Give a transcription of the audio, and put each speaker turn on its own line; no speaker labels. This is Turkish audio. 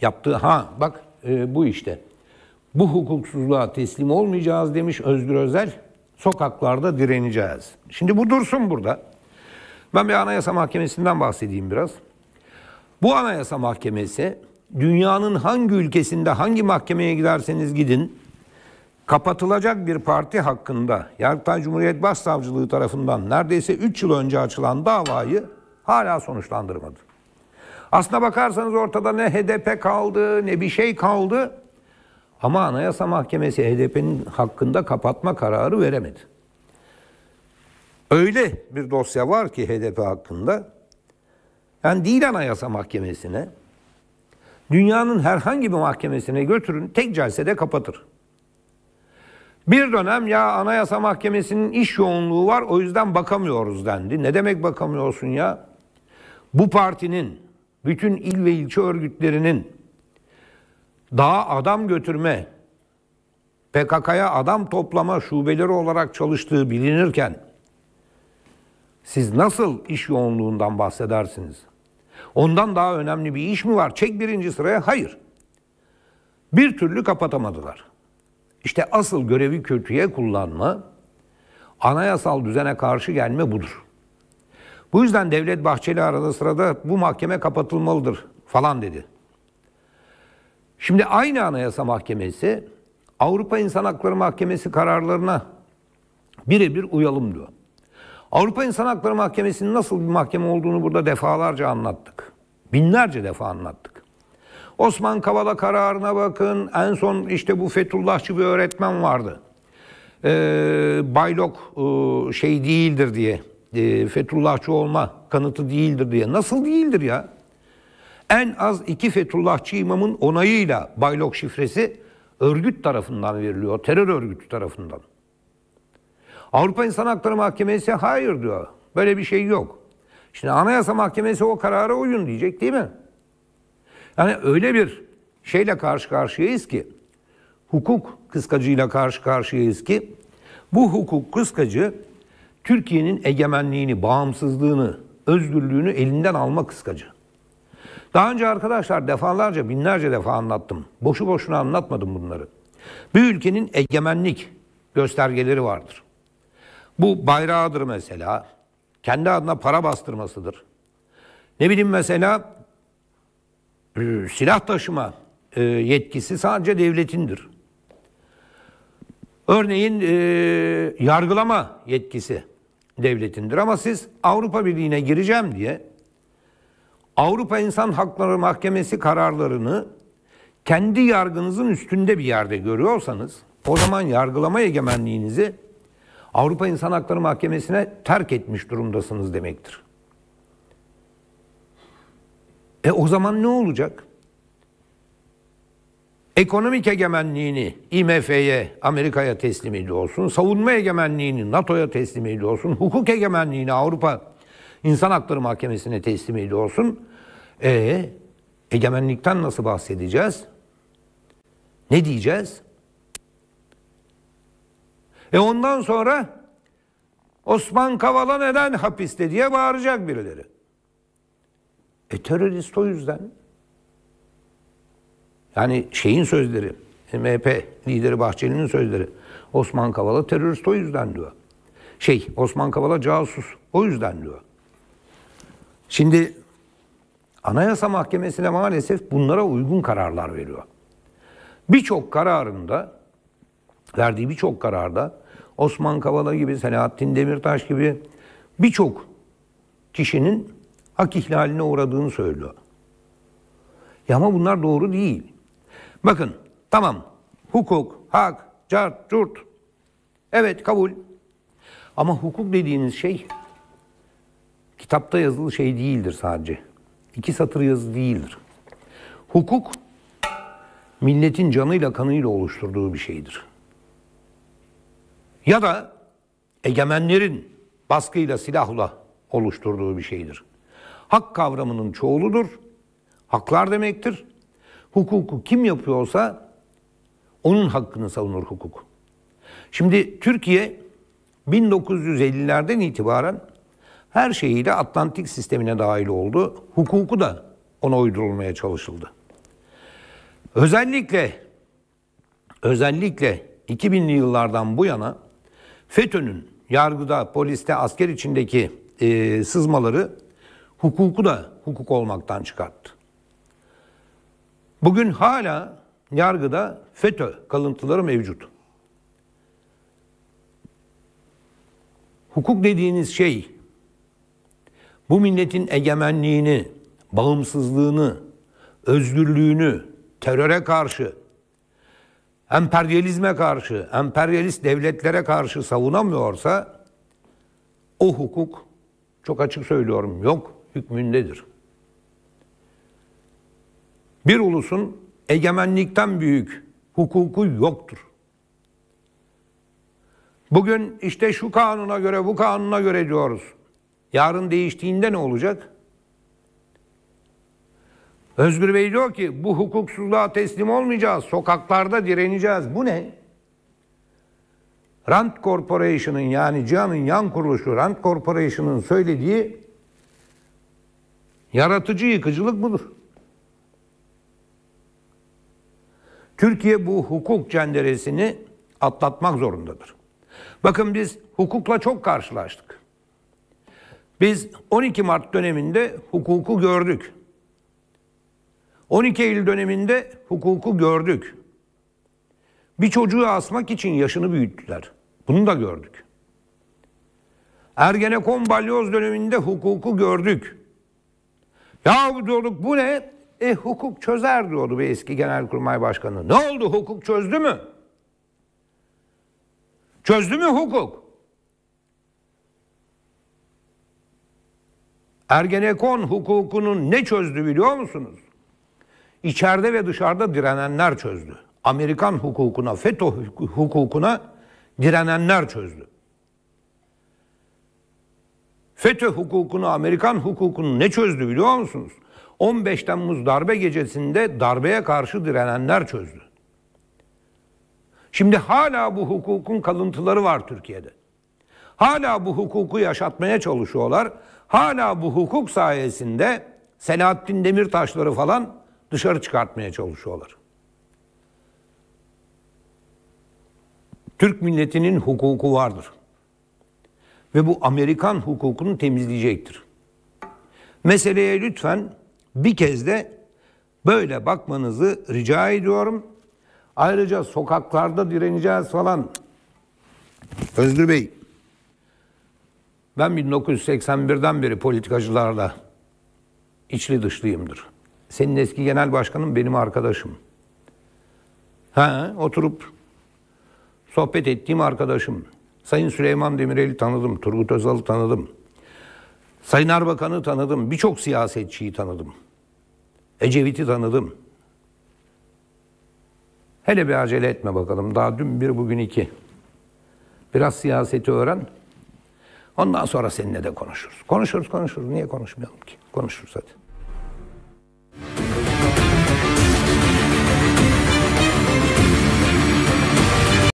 yaptığı ha bak e, bu işte. Bu hukuksuzluğa teslim olmayacağız demiş Özgür Özel. Sokaklarda direneceğiz. Şimdi bu dursun burada. Ben bir Anayasa Mahkemesi'nden bahsedeyim biraz. Bu Anayasa Mahkemesi dünyanın hangi ülkesinde hangi mahkemeye giderseniz gidin kapatılacak bir parti hakkında Yargıtay Cumhuriyet Başsavcılığı tarafından neredeyse 3 yıl önce açılan davayı hala sonuçlandırmadı. Aslına bakarsanız ortada ne HDP kaldı ne bir şey kaldı. Ama Anayasa Mahkemesi HDP'nin hakkında kapatma kararı veremedi. Öyle bir dosya var ki HDP hakkında. Yani değil Anayasa Mahkemesi'ne. Dünyanın herhangi bir mahkemesine götürün tek celsede kapatır. Bir dönem ya Anayasa Mahkemesi'nin iş yoğunluğu var o yüzden bakamıyoruz dendi. Ne demek bakamıyorsun ya? Bu partinin bütün il ve ilçe örgütlerinin daha adam götürme, PKK'ya adam toplama şubeleri olarak çalıştığı bilinirken siz nasıl iş yoğunluğundan bahsedersiniz? Ondan daha önemli bir iş mi var? Çek birinci sıraya. Hayır. Bir türlü kapatamadılar. İşte asıl görevi kötüye kullanma, anayasal düzene karşı gelme budur. Bu yüzden Devlet Bahçeli arada sırada bu mahkeme kapatılmalıdır falan dedi. Şimdi aynı Anayasa Mahkemesi Avrupa İnsan Hakları Mahkemesi kararlarına birebir uyalım diyor. Avrupa İnsan Hakları Mahkemesi'nin nasıl bir mahkeme olduğunu burada defalarca anlattık. Binlerce defa anlattık. Osman Kavala kararına bakın. En son işte bu Fethullahçı bir öğretmen vardı. Ee, baylok e, şey değildir diye e, Fethullahçı olma kanıtı değildir diye. Nasıl değildir ya? En az iki Fethullahçı imamın onayıyla baylok şifresi örgüt tarafından veriliyor. Terör örgütü tarafından. Avrupa İnsan Hakları Mahkemesi hayır diyor. Böyle bir şey yok. Şimdi Anayasa Mahkemesi o karara uyun diyecek değil mi? Yani öyle bir şeyle karşı karşıyayız ki hukuk kıskacıyla karşı karşıyayız ki bu hukuk kıskacı Türkiye'nin egemenliğini, bağımsızlığını, özgürlüğünü elinden alma kıskacı. Daha önce arkadaşlar defalarca, binlerce defa anlattım. Boşu boşuna anlatmadım bunları. Bir ülkenin egemenlik göstergeleri vardır. Bu bayrağıdır mesela. Kendi adına para bastırmasıdır. Ne bileyim mesela e, silah taşıma e, yetkisi sadece devletindir. Örneğin e, yargılama yetkisi devletindir. Ama siz Avrupa Birliği'ne gireceğim diye Avrupa İnsan Hakları Mahkemesi kararlarını kendi yargınızın üstünde bir yerde görüyorsanız o zaman yargılama egemenliğinizi Avrupa İnsan Hakları Mahkemesi'ne terk etmiş durumdasınız demektir. E o zaman ne olacak? Ekonomik egemenliğini IMF'ye, Amerika'ya teslim olsun, savunma egemenliğini NATO'ya teslim olsun, hukuk egemenliğini Avrupa İnsan Hakları Mahkemesi'ne teslim olsun. E, egemenlikten nasıl bahsedeceğiz? Ne diyeceğiz? E ondan sonra Osman Kavala neden hapiste diye bağıracak birileri. E terörist o yüzden. Yani şeyin sözleri, MHP lideri Bahçeli'nin sözleri. Osman Kavala terörist o yüzden diyor. Şey, Osman Kavala casus o yüzden diyor. Şimdi Anayasa Mahkemesi de maalesef bunlara uygun kararlar veriyor. Birçok kararında, verdiği birçok kararda Osman Kavala gibi, Selahattin Demirtaş gibi birçok kişinin hak ihlaline uğradığını söylüyor. Ya ama bunlar doğru değil. Bakın tamam hukuk, hak, cart, curt. Evet kabul. Ama hukuk dediğiniz şey kitapta yazılı şey değildir sadece. İki satır yazı değildir. Hukuk milletin canıyla kanıyla oluşturduğu bir şeydir. Ya da egemenlerin baskıyla silahla oluşturduğu bir şeydir. Hak kavramının çoğuludur. Haklar demektir. Hukuku kim yapıyorsa onun hakkını savunur hukuk. Şimdi Türkiye 1950'lerden itibaren her şeyiyle Atlantik sistemine dahil oldu. Hukuku da ona uydurulmaya çalışıldı. Özellikle özellikle 2000'li yıllardan bu yana FETÖ'nün yargıda, poliste, asker içindeki e, sızmaları hukuku da hukuk olmaktan çıkarttı. Bugün hala yargıda FETÖ kalıntıları mevcut. Hukuk dediğiniz şey bu milletin egemenliğini, bağımsızlığını, özgürlüğünü teröre karşı, emperyalizme karşı, emperyalist devletlere karşı savunamıyorsa o hukuk çok açık söylüyorum yok hükmündedir. Bir ulusun egemenlikten büyük hukuku yoktur. Bugün işte şu kanuna göre bu kanuna göre diyoruz. Yarın değiştiğinde ne olacak? Özgür Bey diyor ki bu hukuksuzluğa teslim olmayacağız. Sokaklarda direneceğiz. Bu ne? Rand Corporation'ın yani Cihan'ın yan kuruluşu Rand Corporation'ın söylediği yaratıcı yıkıcılık budur. Türkiye bu hukuk cenderesini atlatmak zorundadır. Bakın biz hukukla çok karşılaştık. Biz 12 Mart döneminde hukuku gördük. 12 Eylül döneminde hukuku gördük. Bir çocuğu asmak için yaşını büyüttüler. Bunu da gördük. Ergenekon balyoz döneminde hukuku gördük. Ya diyorduk bu ne? E hukuk çözer diyordu bir eski genelkurmay başkanı. Ne oldu hukuk çözdü mü? Çözdü mü hukuk? Ergenekon hukukunun ne çözdü biliyor musunuz? İçeride ve dışarıda direnenler çözdü. Amerikan hukukuna, FETÖ hukukuna direnenler çözdü. FETÖ hukukunu, Amerikan hukukunu ne çözdü biliyor musunuz? 15 Temmuz darbe gecesinde darbeye karşı direnenler çözdü. Şimdi hala bu hukukun kalıntıları var Türkiye'de. Hala bu hukuku yaşatmaya çalışıyorlar. Hala bu hukuk sayesinde Selahattin Demirtaşları falan dışarı çıkartmaya çalışıyorlar. Türk milletinin hukuku vardır. Ve bu Amerikan hukukunu temizleyecektir. Meseleye lütfen bir kez de böyle bakmanızı rica ediyorum. Ayrıca sokaklarda direneceğiz falan. Özgür Bey, ben 1981'den beri politikacılarla içli dışlıyımdır. Senin eski genel başkanın benim arkadaşım. Ha, oturup sohbet ettiğim arkadaşım. Sayın Süleyman Demirel'i tanıdım, Turgut Özal'ı tanıdım. Sayın Erbakan'ı tanıdım, birçok siyasetçiyi tanıdım. Ecevit'i tanıdım. Hele bir acele etme bakalım. Daha dün bir, bugün iki. Biraz siyaseti öğren. Ondan sonra seninle de konuşuruz. Konuşuruz, konuşuruz. Niye konuşmayalım ki? Konuşuruz hadi.